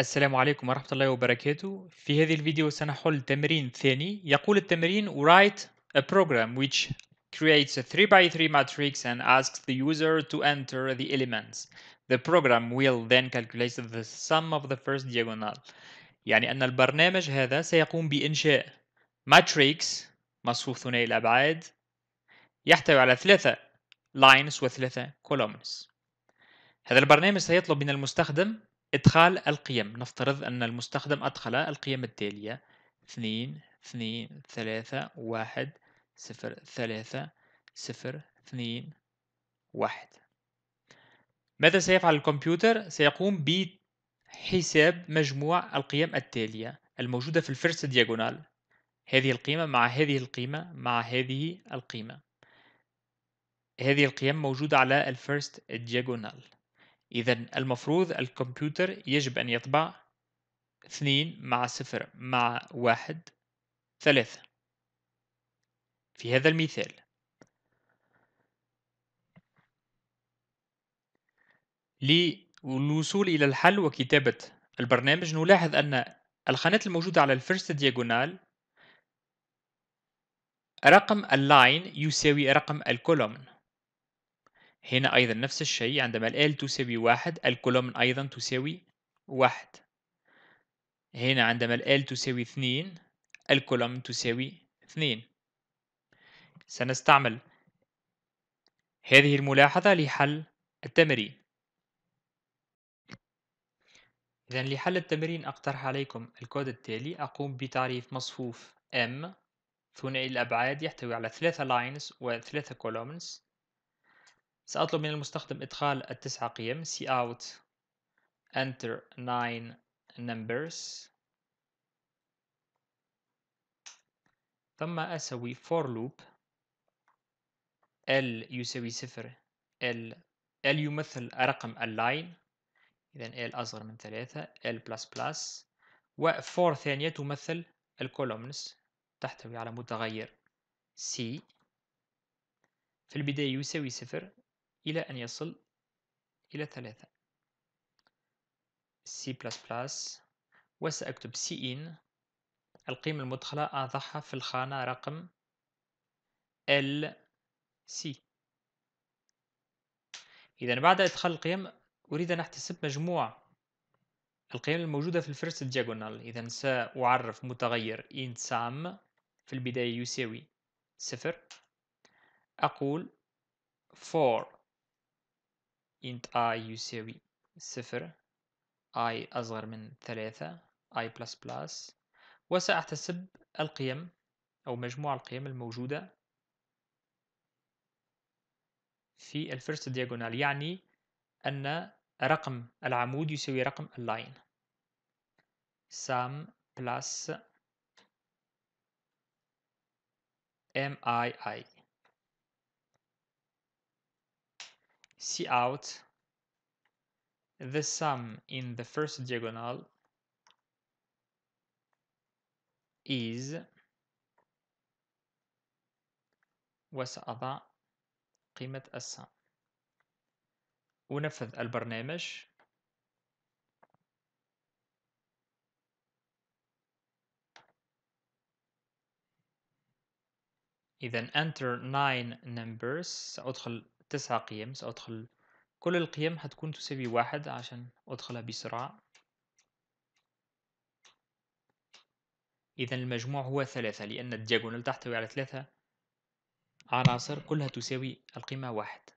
السلام عليكم ورحمة الله وبركاته في هذه الفيديو سنحل تمرين ثاني يقول التمرين write a program which creates a 3x3 matrix and asks the user to enter the elements the program will then calculate the sum of the first diagonal يعني أن البرنامج هذا سيقوم بإنشاء matrix مصفوف ثنائي الأبعاد يحتوي على ثلاثة lines وثلاثة columns هذا البرنامج سيطلب من المستخدم إدخال القيم نفترض أن المستخدم أدخل القيم التالية اثنين اثنين ثلاثة واحد صفر ثلاثة صفر اثنين واحد ماذا سيفعل الكمبيوتر؟ سيقوم بحساب مجموع القيم التالية الموجودة في الفرس دياجونال هذه القيمة مع هذه القيمة مع هذه القيمة هذه القيم موجودة على الفيرست diagonal إذا المفروض الكمبيوتر يجب أن يطبع اثنين مع صفر مع واحد ثلاثة في هذا المثال للوصول إلى الحل وكتابة البرنامج نلاحظ أن الخانات الموجودة على الفرست دياجونال رقم اللاين يساوي رقم الكولومن هنا أيضا نفس الشيء عندما ال تساوي واحد الكولومن أيضا تساوي واحد هنا عندما ال تساوي اثنين الكولومن تساوي اثنين سنستعمل هذه الملاحظة لحل التمرين إذا لحل التمرين أقترح عليكم الكود التالي أقوم بتعريف مصفوف M ثنائي الأبعاد يحتوي على ثلاثة lines وثلاثة columns سأطلب من المستخدم إدخال التسعة قيم cout enter nine numbers ثم أسوي for loop L يساوي صفر L L يمثل رقم اللاين إذا L أصغر من ثلاثة L++ و for ثانية تمثل الكولومنز تحتوي على متغير C في البداية يساوي صفر إلى أن يصل إلى ثلاثة C++ وسأكتب Cin القيمة المدخلة أضعها في الخانة رقم LC إذا بعد إدخال القيم أريد أن أحتسب مجموع القيم الموجودة في الفيرست diagonal إذا سأعرف متغير إن sum في البداية يساوي صفر أقول for int i يساوي صفر i أصغر من ثلاثة i وسأحتسب القيم أو مجموع القيم الموجودة في الفيرست diagonal يعني أن رقم العمود يساوي رقم اللاين sum plus mii see out the sum in the first diagonal is وسأضع قيمة السم ونفذ البرنامج إذا enter 9 numbers سأدخل تسعة قيم سأدخل كل القيم هتكون تساوي واحد عشان أدخلها بسرعة إذا المجموع هو ثلاثة لأن الدياجونال تحتوي على ثلاثة عناصر كلها تساوي القيمة واحد